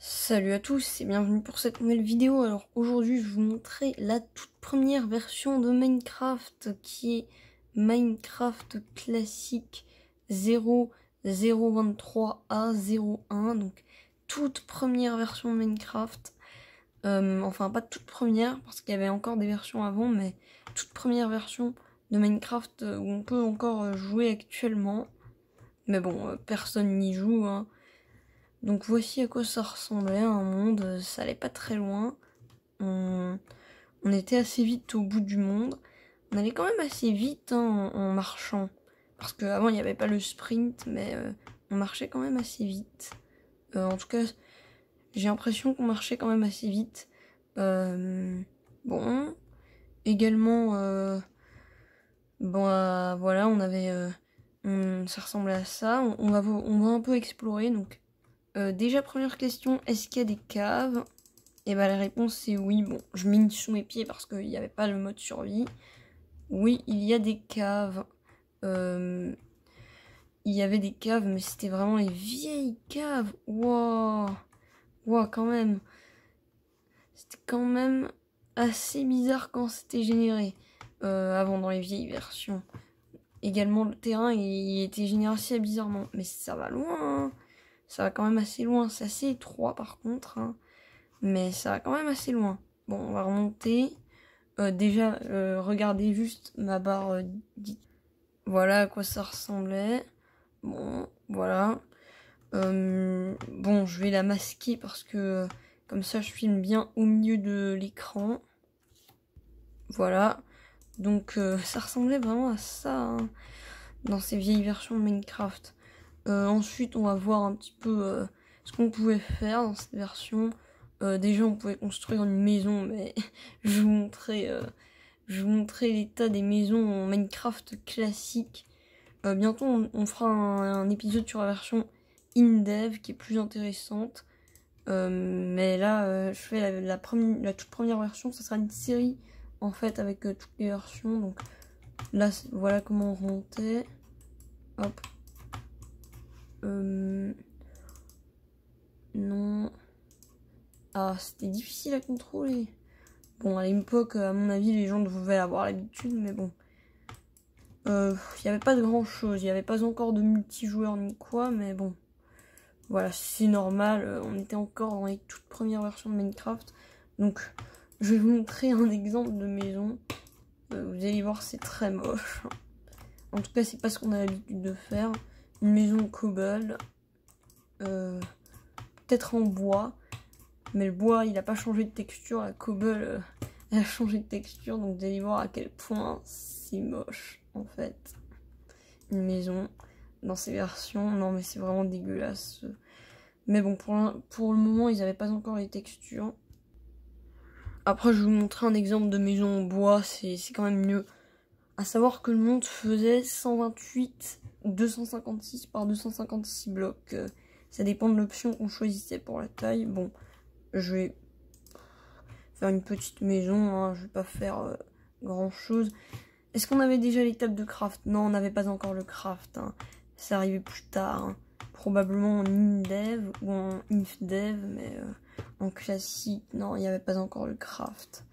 Salut à tous et bienvenue pour cette nouvelle vidéo. Alors aujourd'hui je vais vous montrer la toute première version de Minecraft qui est Minecraft classique 0.023a01 donc toute première version de Minecraft. Euh, enfin pas toute première parce qu'il y avait encore des versions avant mais toute première version de Minecraft euh, où on peut encore jouer actuellement. Mais bon, euh, personne n'y joue hein. Donc voici à quoi ça ressemblait, un monde, ça allait pas très loin. On, était assez vite au bout du monde. On allait quand même assez vite hein, en, marchant. Parce qu'avant il n'y avait pas le sprint, mais euh, on marchait quand même assez vite. Euh, en tout cas, j'ai l'impression qu'on marchait quand même assez vite. Euh, bon, également, bon, voilà, on avait, ça ressemblait à ça. On, va, on va un peu explorer, donc euh, déjà, première question, est-ce qu'il y a des caves Et eh bah, ben, la réponse c'est oui. Bon, je mine sous mes pieds parce qu'il n'y avait pas le mode survie. Oui, il y a des caves. Euh, il y avait des caves, mais c'était vraiment les vieilles caves. Waouh Waouh, quand même C'était quand même assez bizarre quand c'était généré. Euh, avant, dans les vieilles versions. Également, le terrain, il était généré assez bizarrement. Mais ça va loin hein. Ça va quand même assez loin. C'est assez étroit par contre. Hein. Mais ça va quand même assez loin. Bon, on va remonter. Euh, déjà, euh, regardez juste ma barre. Euh, voilà à quoi ça ressemblait. Bon, voilà. bon, je vais la masquer parce que comme ça, je filme bien au milieu de l'écran. Voilà. Donc, ça ressemblait vraiment à ça hein, dans ces vieilles versions de Minecraft. Euh, ensuite, on va voir un petit peu euh, ce qu'on pouvait faire dans cette version. Euh, déjà, on pouvait construire une maison, mais je vous montrais, l'état des maisons en Minecraft classique. bientôt, on, fera un, épisode sur la version in-dev qui est plus intéressante. mais là, je fais la, toute première version, ce sera une série en fait avec toutes les versions. Donc là, voilà comment on remontait. Hop, euh, non. Ah, c'était difficile à contrôler. Bon, à l'époque, à mon avis, les gens devaient avoir l'habitude, mais bon. Il euh, n'y avait pas de grand chose, il n'y avait pas encore de multijoueur ni quoi, mais bon. Voilà, c'est normal, euh, on était encore dans les toutes premières versions de Minecraft. Donc, je vais vous montrer un exemple de maison. vous allez voir, c'est très moche. En tout cas, c'est pas ce qu'on a l'habitude de faire une maison cobble, euh, peut-être en bois, mais le bois il n'a pas changé de texture, la cobble euh, a changé de texture, donc vous allez voir à quel point c'est moche en fait. Une maison dans ces versions, non mais c'est vraiment dégueulasse. Mais bon, pour, pour le moment ils n'avaient pas encore les textures. Après je vais vous montrer un exemple de maison en bois, c'est quand même mieux. À savoir que le monde faisait 128 256 par 256 blocs. Euh, ça dépend de l'option qu'on choisissait pour la taille. Bon, je vais faire une petite maison. Hein, je vais pas faire euh, grand chose. Est-ce qu'on avait déjà l'étape de craft Non, on n'avait pas encore le craft. Hein. c'est Ça arrivait plus tard. Hein. Probablement en dev ou en Dev, mais euh, en classique, non, il n'y avait pas encore le craft.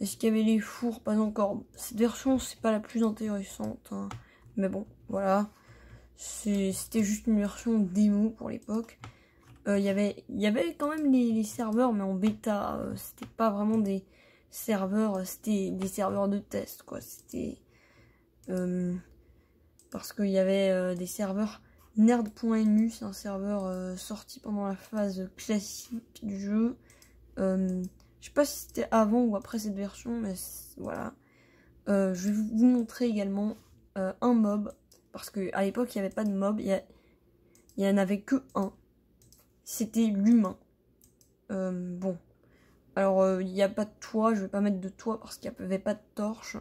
Est-ce qu'il y avait les fours Pas encore. Cette version, c'est pas la plus intéressante. Hein. Mais bon, voilà. C'était juste une version démo pour l'époque. Euh, y Il y avait quand même les, serveurs, mais en bêta. Euh, c'était pas vraiment des serveurs, euh, c'était des serveurs de test, quoi. C'était... parce qu'il y avait des serveurs... nerd.nu. c'est un serveur sorti pendant la phase classique du jeu. Je sais pas si c'était avant ou après cette version, mais voilà. Euh, je vais vous montrer également euh, un mob. Parce qu'à l'époque, il n'y avait pas de mob. Il n'y en avait que un. C'était l'humain. Euh, bon. Alors, il n'y a pas de toit. Je vais pas mettre de toit parce qu'il n'y avait pas de torche.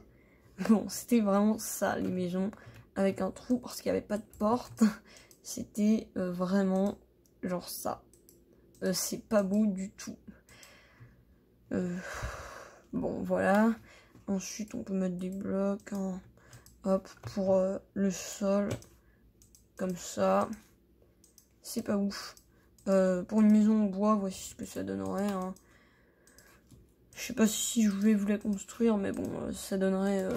Bon, c'était vraiment ça, les maisons. Avec un trou parce qu'il n'y avait pas de porte. C'était vraiment genre ça. C'est pas beau du tout. Euh, bon, voilà. Ensuite, on peut mettre des blocs hein. hop, pour euh, le sol. Comme ça. C'est pas ouf. Euh, pour une maison en bois, voici ce que ça donnerait. Hein. Je sais pas si je vais vous la construire, mais bon, ça donnerait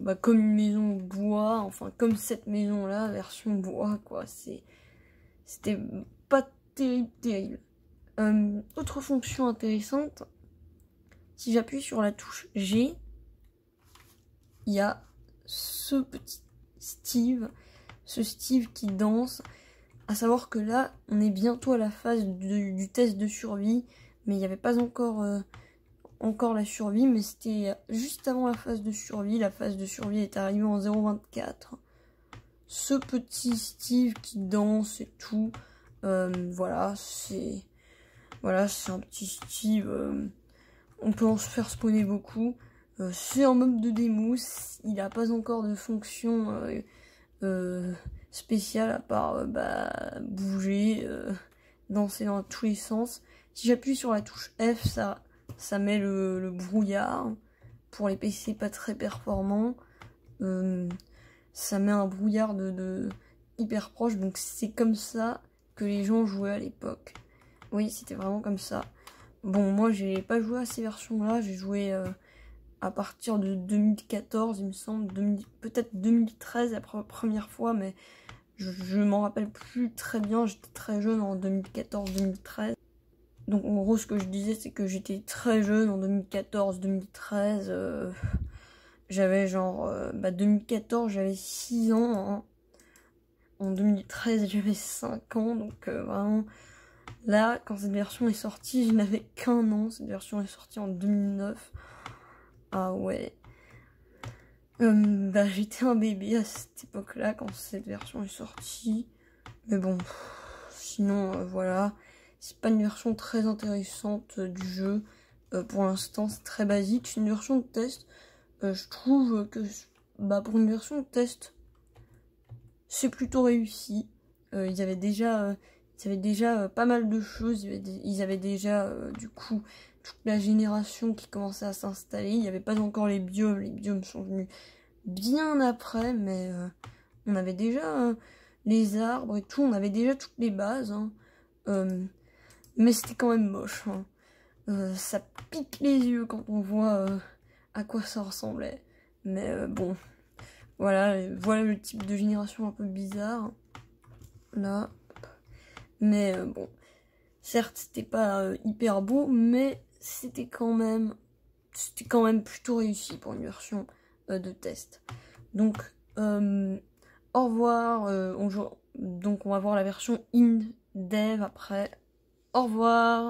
bah, comme une maison en bois, enfin comme cette maison-là, version bois, quoi. C'était pas terrible, terrible. autre fonction intéressante, si j'appuie sur la touche G, il y a ce petit Steve, ce Steve qui danse. À savoir que là, on est bientôt à la phase du, test de survie, mais il n'y avait pas encore, euh, encore la survie, mais c'était juste avant la phase de survie. La phase de survie est arrivée en 0.24. Ce petit Steve qui danse et tout, euh, voilà, c'est voilà, c'est un petit Steve. Euh, on peut en faire spawner beaucoup. Euh, c'est un mob de démousse. Il n'a pas encore de fonction euh, euh, spéciale à part bah, bouger, danser dans tous les sens. Si j'appuie sur la touche F, ça, ça met le, brouillard. Pour les PC pas très performants, ça met un brouillard de, hyper proche. Donc c'est comme ça que les gens jouaient à l'époque. Oui, c'était vraiment comme ça. Bon, moi, j'ai pas joué à ces versions-là. J'ai joué euh, à partir de 2014, il me semble, peut-être 2013 la première fois, mais je, m'en rappelle plus très bien. J'étais très jeune en 2014-2013. Donc, en gros, ce que je disais, c'est que j'étais très jeune en 2014-2013. Euh, j'avais genre... Euh, bah, 2014, j'avais 6 ans. Hein. En 2013, j'avais 5 ans, donc vraiment Là, quand cette version est sortie, je n'avais qu'un an. Cette version est sortie en 2009. Ah ouais. Hum, bah, j'étais un bébé à cette époque-là quand cette version est sortie. Mais bon, sinon, euh, voilà. C'est pas une version très intéressante euh, du jeu. Euh, pour l'instant, c'est très basique. C'est une version de test. je trouve que bah, pour une version de test, c'est plutôt réussi. Il y avait déjà y avait déjà euh, pas mal de choses. Ils avaient déjà, euh, du coup, toute la génération qui commençait à s'installer. Il n'y avait pas encore les biomes. Les biomes sont venus bien après, mais euh, on avait déjà les arbres et tout. On avait déjà toutes les bases. Hein. mais c'était quand même moche. Hein. ça pique les yeux quand on voit à quoi ça ressemblait. Mais bon, voilà, voilà le type de génération un peu bizarre. Là, mais euh, bon, certes, c'était pas euh, hyper beau, mais c'était quand même quand même plutôt réussi pour une version euh, de test. Donc, au revoir. Donc, on va voir la version in dev après. Au revoir.